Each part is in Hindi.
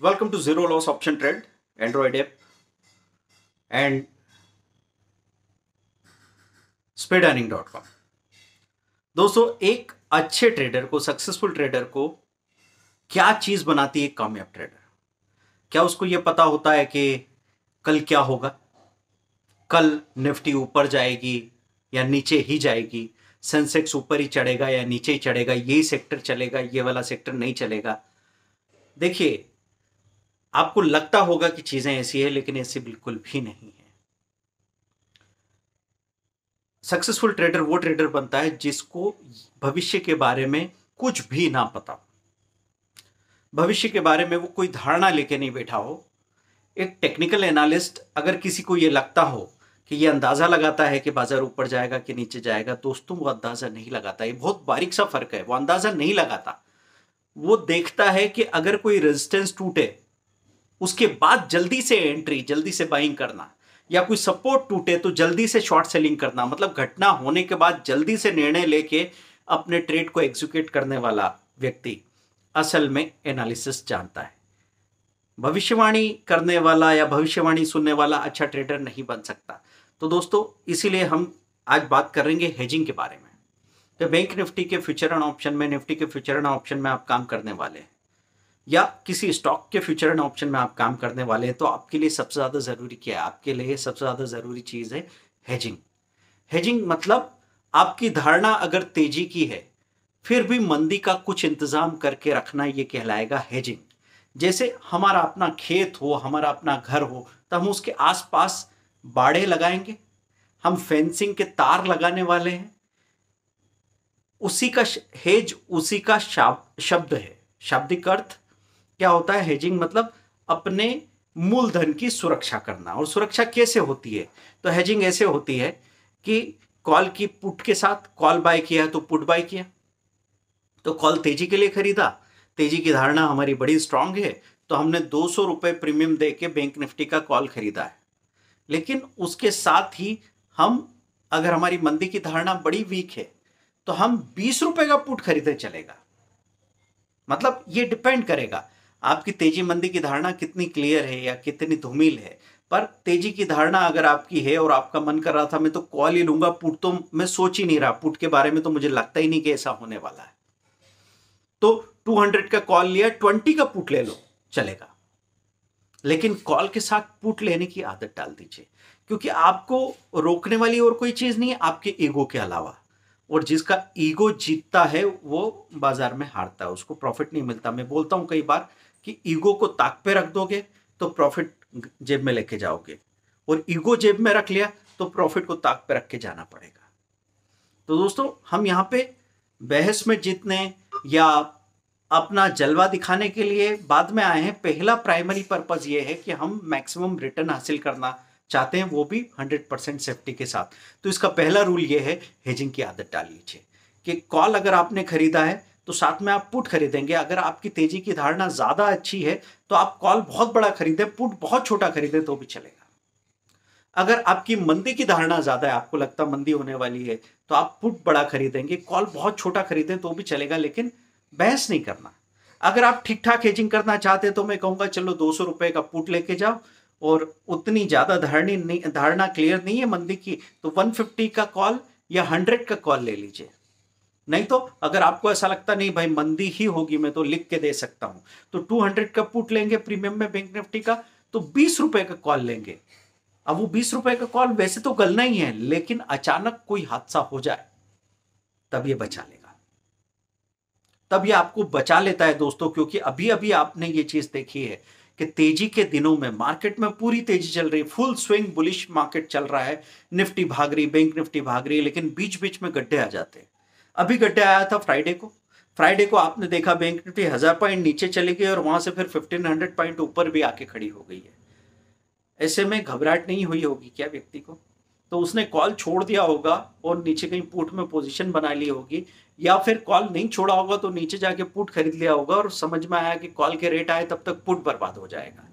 Welcome to Zero Loss Option Trade Android app and speedearning.com दोस्तों एक अच्छे ट्रेडर को सक्सेसफुल ट्रेडर को क्या चीज बनाती है कामयाब ट्रेडर क्या उसको यह पता होता है कि कल क्या होगा कल निफ्टी ऊपर जाएगी या नीचे ही जाएगी सेंसेक्स ऊपर ही चढ़ेगा या नीचे ही चढ़ेगा यही सेक्टर चलेगा ये वाला सेक्टर नहीं चलेगा देखिए आपको लगता होगा कि चीजें ऐसी है लेकिन ऐसी बिल्कुल भी नहीं है सक्सेसफुल ट्रेडर वो ट्रेडर बनता है जिसको भविष्य के बारे में कुछ भी ना पता भविष्य के बारे में वो कोई धारणा लेके नहीं बैठा हो एक टेक्निकल एनालिस्ट अगर किसी को ये लगता हो कि ये अंदाज़ा लगाता है कि बाजार ऊपर जाएगा कि नीचे जाएगा दोस्तों तो वो अंदाज़ा नहीं लगाता ये बहुत बारीक सा फर्क है वो अंदाज़ा नहीं लगाता वो देखता है कि अगर कोई रेजिस्टेंस टूटे उसके बाद जल्दी से एंट्री जल्दी से बाइंग करना या कोई सपोर्ट टूटे तो जल्दी से शॉर्ट सेलिंग करना मतलब घटना होने के बाद जल्दी से निर्णय लेके अपने ट्रेड को एग्जीक्यूट करने वाला व्यक्ति असल में एनालिसिस जानता है भविष्यवाणी करने वाला या भविष्यवाणी सुनने वाला अच्छा ट्रेडर नहीं बन सकता तो दोस्तों इसीलिए हम आज बात करेंगे हेजिंग के बारे में तो बैंक निफ्टी के फ्यूचर एंड ऑप्शन में निफ्टी के फ्यूचर एंड ऑप्शन में आप काम करने वाले हैं या किसी स्टॉक के फ्यूचर एंड ऑप्शन में आप काम करने वाले हैं तो आपके लिए सबसे ज़्यादा ज़रूरी क्या है आपके लिए सबसे ज़्यादा ज़रूरी चीज़ है हेजिंग हेजिंग मतलब आपकी धारणा अगर तेजी की है फिर भी मंदी का कुछ इंतज़ाम करके रखना ये कहलाएगा हेजिंग जैसे हमारा अपना खेत हो हमारा अपना घर हो तो हम उसके आसपास बाड़े लगाएंगे हम फेंसिंग के तार लगाने वाले हैं उसी का हेज उसी का शब्द है शाब्दिक अर्थ क्या होता है हेजिंग मतलब अपने मूलधन की सुरक्षा करना और सुरक्षा कैसे होती है तो हेजिंग ऐसे होती है कि कॉल की पुट के साथ कॉल बाय किया तो पुट बाय किया तो कॉल तेजी के लिए खरीदा तेजी की धारणा हमारी बड़ी स्ट्रांग है तो हमने दो सौ प्रीमियम दे के बैंक निफ्टी का कॉल खरीदा है लेकिन उसके साथ ही हम अगर हमारी मंदी की धारणा बड़ी वीक है तो हम बीस रुपए का पुट खरीदे चलेगा मतलब ये डिपेंड करेगा आपकी तेजी मंदी की धारणा कितनी क्लियर है या कितनी धूमिल है पर तेजी की धारणा अगर आपकी है और आपका मन कर रहा था मैं तो कॉल ही लूंगा पुट तो मैं सोच ही नहीं रहा पुट के बारे में तो मुझे लगता ही नहीं कि ऐसा होने वाला है तो 200 का कॉल लिया 20 का पुट ले लो चलेगा लेकिन कॉल के साथ पुट लेने की आदत डाल दीजिए क्योंकि आपको रोकने वाली और कोई चीज नहीं है आपके ईगो के अलावा और जिसका ईगो जीतता है वो बाजार में हारता है उसको प्रॉफिट नहीं मिलता मैं बोलता हूँ कई बार कि ईगो को ताक पे रख दोगे तो प्रॉफिट जेब में लेके जाओगे और ईगो जेब में रख लिया तो प्रॉफिट को ताक पे रख के जाना पड़ेगा तो दोस्तों हम यहाँ पे बहस में जीतने या अपना जलवा दिखाने के लिए बाद में आए हैं पहला प्राइमरी पर्पज़ ये है कि हम मैक्सिमम रिटर्न हासिल करना चाहते हैं वो भी 100 परसेंट सेफ्टी के साथ तो इसका पहला रूल ये है हेजिंग की आदत डाल लीजिए कि कॉल अगर आपने खरीदा है तो साथ में आप पुट खरीदेंगे अगर आपकी तेजी की धारणा ज़्यादा अच्छी है तो आप कॉल बहुत बड़ा खरीदें पुट बहुत छोटा खरीदें तो भी चलेगा अगर आपकी मंदी की धारणा ज़्यादा है आपको लगता मंदी होने वाली है तो आप पुट बड़ा खरीदेंगे कॉल बहुत छोटा खरीदें तो भी चलेगा लेकिन बहस नहीं करना अगर आप ठीक ठाक हेजिंग करना चाहते हैं तो मैं कहूंगा चलो दो सौ का पुट लेके जाओ और उतनी ज़्यादा धारणी नहीं धारणा क्लियर नहीं है मंदी की तो 150 का कॉल या 100 का कॉल ले लीजिए नहीं तो अगर आपको ऐसा लगता नहीं भाई मंदी ही होगी मैं तो लिख के दे सकता हूं तो 200 का पुट लेंगे प्रीमियम में बैंक निफ्टी का तो बीस रुपए का कॉल लेंगे अब वो बीस रुपए का कॉल वैसे तो गलना ही है लेकिन अचानक कोई हादसा हो जाए तब ये बचा लेगा तब ये आपको बचा लेता है दोस्तों क्योंकि अभी अभी आपने ये चीज देखी है कि तेजी के दिनों में मार्केट में पूरी तेजी चल रही है फुल स्विंग बुलिश मार्केट चल रहा है निफ्टी भाग रही बैंक निफ्टी भाग रही लेकिन बीच बीच में गड्ढे आ जाते हैं अभी गड्ढे आया था फ्राइडे को फ्राइडे को आपने देखा बैंक निफ्टी हज़ार पॉइंट नीचे चली गई और वहां से फिर फिफ्टीन हंड्रेड पॉइंट ऊपर भी आके खड़ी हो गई है ऐसे में घबराहट नहीं हुई होगी क्या व्यक्ति को तो उसने कॉल छोड़ दिया होगा और नीचे कहीं पुट में पोजीशन बना ली होगी या फिर कॉल नहीं छोड़ा होगा तो नीचे जाके पुट खरीद लिया होगा और समझ में आया कि कॉल के रेट आए तब तक पुट बर्बाद हो जाएगा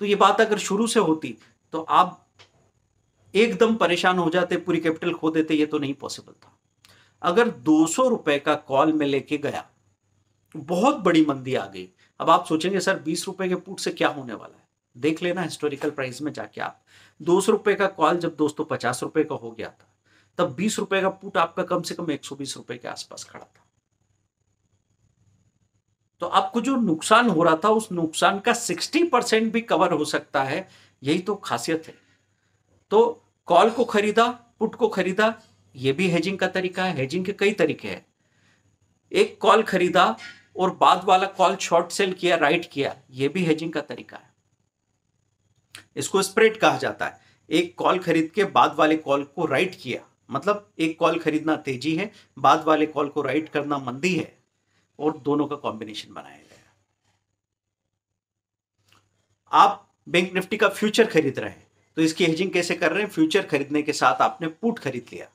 तो ये बात अगर शुरू से होती तो आप एकदम परेशान हो जाते पूरी कैपिटल खो देते ये तो नहीं पॉसिबल था अगर दो सौ रुपए का कॉल में लेके गया बहुत बड़ी मंदी आ गई अब आप सोचेंगे सर बीस रुपए के पुट से क्या होने वाला है देख लेना हिस्टोरिकल प्राइस में जाके आप दो सौ रुपए का कॉल जब दोस्तों पचास रुपए का हो गया था तब बीस रुपए का पुट आपका कम से कम एक सौ बीस रुपए के आसपास खड़ा था तो आपको जो नुकसान हो रहा था उस नुकसान का सिक्सटी परसेंट भी कवर हो सकता है यही तो खासियत है तो कॉल को खरीदा पुट को खरीदा यह भी हेजिंग का तरीका है हेजिंग के कई तरीके हैं एक कॉल खरीदा और बाद वाला कॉल शॉर्ट सेल किया राइट किया यह भी हेजिंग का तरीका है इसको स्प्रेड कहा जाता है एक कॉल खरीद के बाद वाले कॉल को राइट किया मतलब एक कॉल खरीदना तेजी है बाद वाले कॉल को राइट करना मंदी है और दोनों का कॉम्बिनेशन बनाया गया आप बैंक निफ्टी का फ्यूचर खरीद रहे हैं तो इसकी हेजिंग कैसे कर रहे हैं फ्यूचर खरीदने के साथ आपने पुट खरीद लिया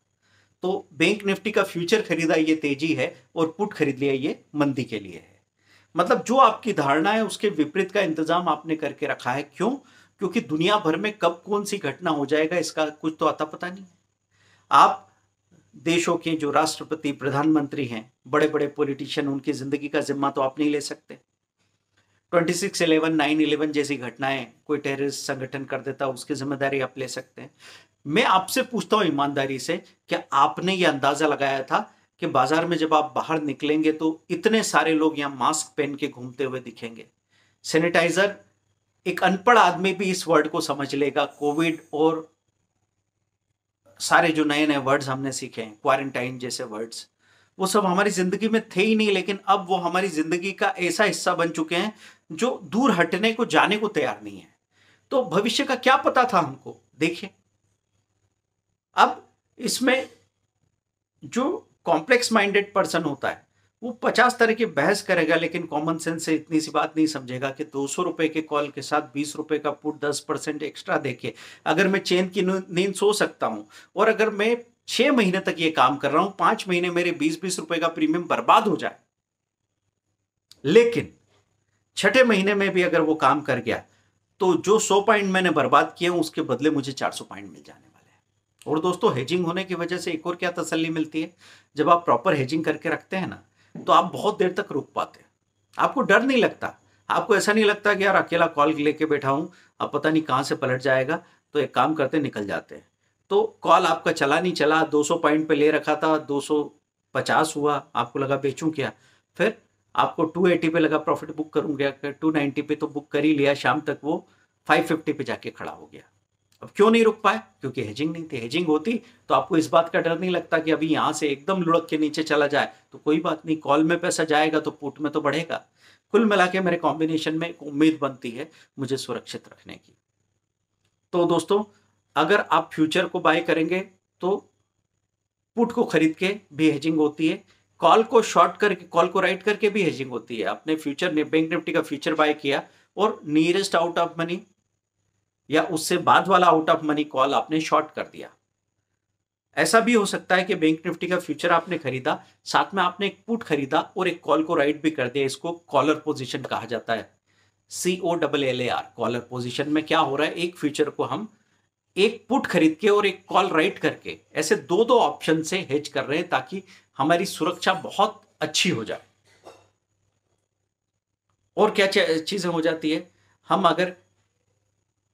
तो बैंक निफ्टी का फ्यूचर खरीदा ये तेजी है और पुट खरीद लिया ये मंदी के लिए है मतलब जो आपकी धारणा है उसके विपरीत का इंतजाम आपने करके रखा है क्यों क्योंकि दुनिया भर में कब कौन सी घटना हो जाएगा इसका कुछ तो आता पता नहीं आप देशों के जो राष्ट्रपति प्रधानमंत्री हैं बड़े बड़े पॉलिटिशियन उनकी जिंदगी का जिम्मा तो आप नहीं ले सकते twenty six eleven nine eleven जैसी घटनाएं कोई टेररिस्ट संगठन कर देता उसकी जिम्मेदारी आप ले सकते हैं मैं आपसे पूछता हूं ईमानदारी से कि आपने ये अंदाजा लगाया था कि बाजार में जब आप बाहर निकलेंगे तो इतने सारे लोग यहाँ मास्क पहन के घूमते हुए दिखेंगे सैनिटाइजर एक अनपढ़ आदमी भी इस वर्ड को समझ लेगा कोविड और सारे जो नए नए वर्ड्स हमने सीखे हैं क्वारंटाइन जैसे वर्ड्स वो सब हमारी जिंदगी में थे ही नहीं लेकिन अब वो हमारी जिंदगी का ऐसा हिस्सा बन चुके हैं जो दूर हटने को जाने को तैयार नहीं है तो भविष्य का क्या पता था हमको देखिए अब इसमें जो कॉम्प्लेक्स माइंडेड पर्सन होता है वो पचास तरह की बहस करेगा लेकिन कॉमन सेंस से इतनी सी बात नहीं समझेगा कि दो सौ रुपये के कॉल के साथ बीस रुपये का पुट दस परसेंट एक्स्ट्रा देके अगर मैं चैन की नींद सो सकता हूँ और अगर मैं छः महीने तक ये काम कर रहा हूँ पाँच महीने मेरे बीस बीस रुपये का प्रीमियम बर्बाद हो जाए लेकिन छठे महीने में भी अगर वो काम कर गया तो जो सौ पॉइंट मैंने बर्बाद किए उसके बदले मुझे चार सौ पॉइंट मिल जाने वाले हैं और दोस्तों हेजिंग होने की वजह से एक और क्या तसल्ली मिलती है जब आप प्रॉपर हेजिंग करके रखते हैं ना तो आप बहुत देर तक रुक पाते आपको डर नहीं लगता आपको ऐसा नहीं लगता कि यार अकेला कॉल लेके बैठा हूँ अब पता नहीं कहाँ से पलट जाएगा तो एक काम करते निकल जाते हैं तो कॉल आपका चला नहीं चला 200 पॉइंट पे ले रखा था 250 हुआ आपको लगा बेचूं क्या फिर आपको 280 पे लगा प्रॉफिट बुक टू नाइन्टी पे तो बुक कर ही लिया शाम तक वो 550 पे जाके खड़ा हो गया अब क्यों नहीं रुक पाए क्योंकि हेजिंग नहीं थी हेजिंग होती तो आपको इस बात का डर नहीं लगता कि अभी यहां से एकदम लुढ़क के नीचे चला जाए तो कोई बात नहीं कॉल में पैसा जाएगा तो पुट में तो बढ़ेगा कुल मिला के मेरे कॉम्बिनेशन में एक उम्मीद बनती है मुझे सुरक्षित रखने की तो दोस्तों अगर आप फ्यूचर को बाय करेंगे तो पुट को खरीद के भी हेजिंग होती है कॉल को शॉर्ट करके कॉल को राइट करके भी हेजिंग होती है आपने फ्यूचर ने बैंक निफ्टी का फ्यूचर बाय किया और नियरेस्ट आउट ऑफ मनी या उससे बाद वाला आउट ऑफ मनी कॉल आपने शॉर्ट कर दिया ऐसा भी हो सकता है कि बैंक निफ्टी का फ्यूचर आपने खरीदा साथ में आपने एक पुट खरीदा और एक कॉल को राइट भी कर दिया इसको कॉलर पोजिशन कहा जाता है C O double L A R collar position में क्या हो रहा है एक फ्यूचर को हम एक पुट खरीद के और एक कॉल राइट करके ऐसे दो दो ऑप्शन से हेज कर रहे हैं ताकि हमारी सुरक्षा बहुत अच्छी हो जाए और क्या चीजें हो जाती है हम अगर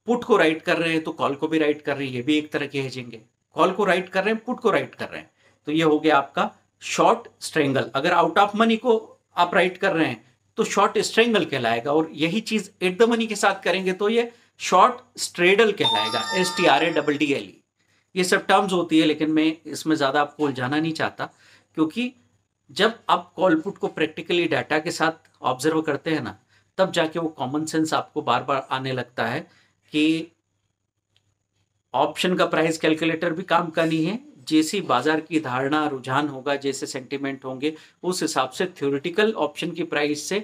पुट को राइट कर रहे हैं तो कॉल को भी राइट कर रहे हैं ये भी एक तरह के हेजिंग है कॉल को राइट कर रहे हैं पुट को राइट कर रहे हैं तो ये हो गया आपका शॉर्ट स्ट्रेंगल अगर आउट ऑफ मनी को आप राइट कर रहे हैं तो शॉर्ट स्ट्रेंगल कहलाएगा और यही चीज एट द मनी के साथ करेंगे तो ये शॉर्ट स्ट्रेडल कहलाएगा S T R A double D L E ये सब टर्म्स होती है लेकिन मैं इसमें ज़्यादा आपको उलझाना नहीं चाहता क्योंकि जब आप कॉलपुट को प्रैक्टिकली डाटा के साथ ऑब्जर्व करते हैं ना तब जाके वो कॉमन सेंस आपको बार बार आने लगता है कि ऑप्शन का प्राइस कैलकुलेटर भी काम का नहीं है जैसी बाजार की धारणा रुझान होगा जैसे सेंटिमेंट होंगे उस हिसाब से थ्योरिटिकल ऑप्शन की प्राइस से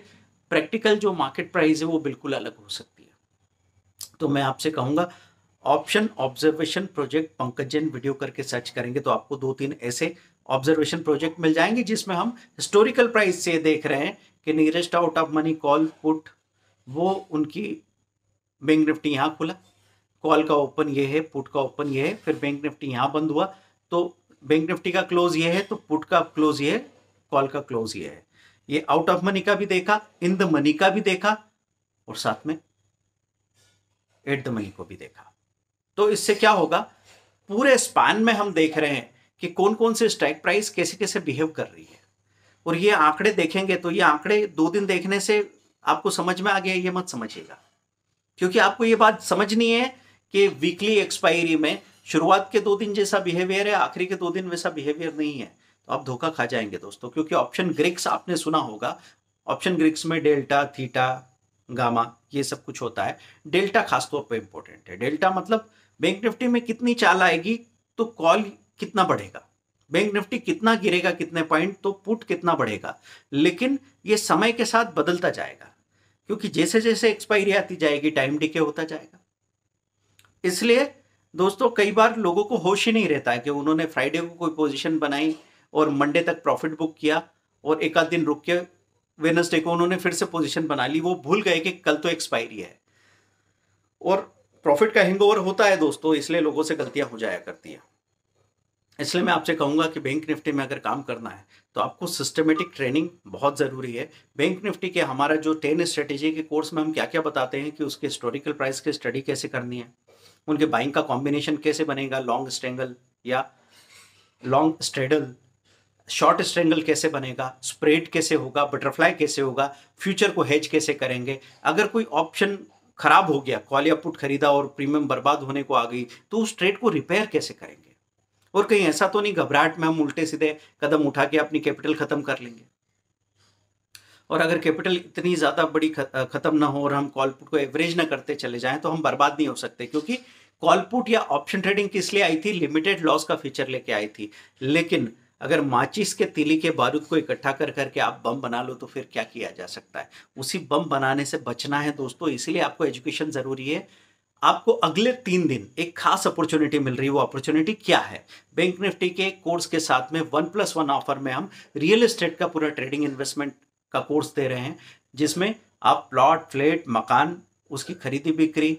प्रैक्टिकल जो मार्केट प्राइस है वो बिल्कुल अलग हो सकती है तो मैं आपसे कहूंगा option observation project Pankaj Jain video करके सर्च करेंगे तो आपको दो तीन ऐसे ऑब्जर्वेशन प्रोजेक्ट मिल जाएंगे जिसमें हम हिस्टोरिकल प्राइस से देख रहे हैं कि nearest out of money call put वो उनकी बैंक निफ्टी यहाँ खुला कॉल का ओपन ये है पुट का ओपन ये है फिर बैंक निफ्टी यहाँ बंद हुआ तो बैंक निफ्टी का क्लोज ये है तो पुट का क्लोज ये है कॉल का क्लोज ये है ये आउट ऑफ मनी का भी देखा इन द मनी का भी देखा और साथ में एट द मनी को भी देखा तो इससे क्या होगा पूरे स्पैन में हम देख रहे हैं कि कौन कौन से स्ट्राइक प्राइस कैसे कैसे बिहेव कर रही है और ये आंकड़े देखेंगे तो ये आंकड़े दो दिन देखने से आपको समझ में आ गया ये मत समझिएगा क्योंकि आपको ये बात समझनी है कि वीकली एक्सपायरी में शुरुआत के दो दिन जैसा बिहेवियर है आखिरी के दो दिन वैसा बिहेवियर नहीं है तो आप धोखा खा जाएंगे दोस्तों क्योंकि ऑप्शन ग्रिक्स आपने सुना होगा ऑप्शन ग्रिक्स में डेल्टा थीटा गामा ये सब कुछ होता है डेल्टा खासतौर पर इंपॉर्टेंट है डेल्टा मतलब बैंक निफ्टी में कितनी चाल आएगी तो कॉल कितना बढ़ेगा बैंक निफ्टी कितना गिरेगा कितने पॉइंट तो पुट कितना बढ़ेगा लेकिन ये समय के साथ बदलता जाएगा क्योंकि जैसे जैसे एक्सपायरी आती जाएगी टाइम डिके होता जाएगा इसलिए दोस्तों कई बार लोगों को होश ही नहीं रहता है कि उन्होंने फ्राइडे को कोई पोजीशन बनाई और मंडे तक प्रॉफिट बुक किया और एक आध दिन रुक के वेनसडे को उन्होंने फिर से पोजीशन बना ली वो भूल गए कि कल तो एक्सपायरी है और प्रॉफिट का हैंगओवर होता है दोस्तों इसलिए लोगों से गलतियां हो जाया करती हैं इसलिए मैं आपसे कहूंगा कि बैंक निफ्टी में अगर काम करना है तो आपको सिस्टमेटिक ट्रेनिंग बहुत ज़रूरी है बैंक निफ्टी के हमारा जो टेन स्ट्रेटेजी के कोर्स में हम क्या क्या बताते हैं कि उसके हिस्टोरिकल प्राइस की स्टडी कैसे करनी है उनके बाइंग का कॉम्बिनेशन कैसे बनेगा लॉन्ग स्ट्रेंगल या लॉन्ग स्ट्रेडल शॉर्ट स्ट्रेंगल कैसे बनेगा स्प्रेड कैसे होगा बटरफ्लाई कैसे होगा फ्यूचर को हेज कैसे करेंगे अगर कोई ऑप्शन खराब हो गया कॉल या पुट खरीदा और प्रीमियम बर्बाद होने को आ गई तो उस ट्रेड को रिपेयर कैसे करेंगे और कहीं ऐसा तो नहीं घबराहट में हम उल्टे सीधे कदम उठा के अपनी कैपिटल खत्म कर लेंगे और अगर कैपिटल इतनी ज़्यादा बड़ी खत्म ना हो और हम कॉलपुट को एवरेज ना करते चले जाएं तो हम बर्बाद नहीं हो सकते क्योंकि कॉलपुट या ऑप्शन ट्रेडिंग किस लिए आई थी लिमिटेड लॉस का फीचर लेके आई थी लेकिन अगर माचिस के तिली के बारूद को इकट्ठा कर करके आप बम बना लो तो फिर क्या किया जा सकता है उसी बम बनाने से बचना है दोस्तों इसीलिए आपको एजुकेशन ज़रूरी है आपको अगले तीन दिन एक खास अपॉर्चुनिटी मिल रही है वो अपॉर्चुनिटी क्या है बैंक निफ्टी के कोर्स के साथ में वन प्लस वन ऑफर में हम रियल एस्टेट का पूरा ट्रेडिंग इन्वेस्टमेंट का कोर्स दे रहे हैं जिसमें आप प्लॉट फ्लैट मकान उसकी खरीदी बिक्री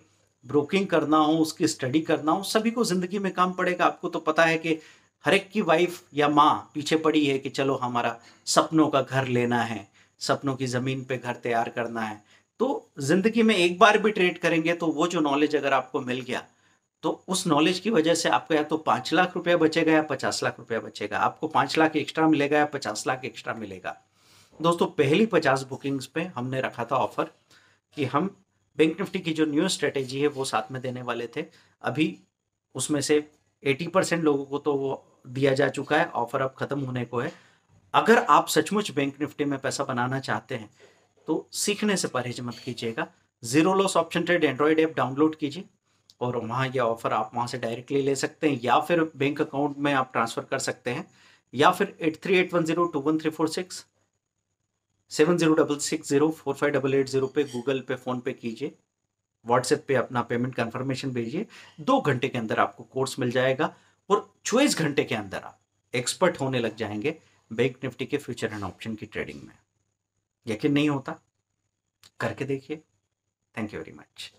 ब्रोकिंग करना हो उसकी स्टडी करना हो सभी को जिंदगी में काम पड़ेगा आपको तो पता है कि हर एक की वाइफ या माँ पीछे पड़ी है कि चलो हमारा सपनों का घर लेना है सपनों की ज़मीन पे घर तैयार करना है तो जिंदगी में एक बार भी ट्रेड करेंगे तो वो जो नॉलेज अगर आपको मिल गया तो उस नॉलेज की वजह से आपको या तो पांच लाख रुपया बचेगा या पचास लाख रुपया बचेगा आपको पांच लाख एक्स्ट्रा मिलेगा या पचास लाख एक्स्ट्रा मिलेगा दोस्तों पहली पचास बुकिंग्स पे हमने रखा था ऑफर कि हम बैंक निफ्टी की जो न्यू स्ट्रेटेजी है वो साथ में देने वाले थे अभी उसमें से 80 परसेंट लोगों को तो वो दिया जा चुका है ऑफर अब खत्म होने को है अगर आप सचमुच बैंक निफ्टी में पैसा बनाना चाहते हैं तो सीखने से परहेज मत कीजिएगा zero loss option trade Android app download कीजिए और वहाँ यह ऑफर आप वहाँ से डायरेक्टली ले सकते हैं या फिर बैंक अकाउंट में आप ट्रांसफर कर सकते हैं या फिर eight three eight one zero two one three four six seven zero double six zero four five double eight zero पे गूगल पे फोन पे कीजिए व्हाट्सएप पे अपना पेमेंट कंफर्मेशन भेजिए दो घंटे के अंदर आपको कोर्स मिल जाएगा और चौबीस घंटे के अंदर आप एक्सपर्ट होने लग जाएंगे बैंक निफ्टी के फ्यूचर एंड ऑप्शन की ट्रेडिंग में यकीन नहीं होता करके देखिए थैंक यू वेरी मच